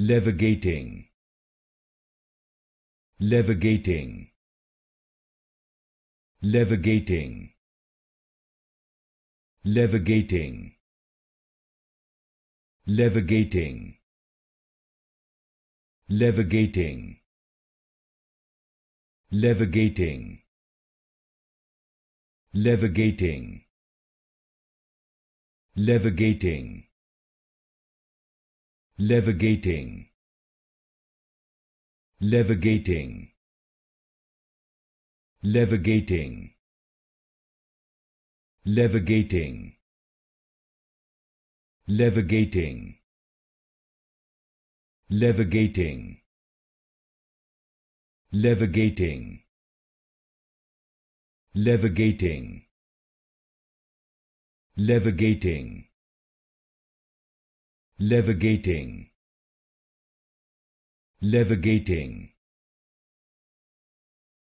levigating levigating levigating levigating levigating levigating levigating levigating levigating levigating levigating levigating levigating levigating levigating levigating levigating levigating levigating levigating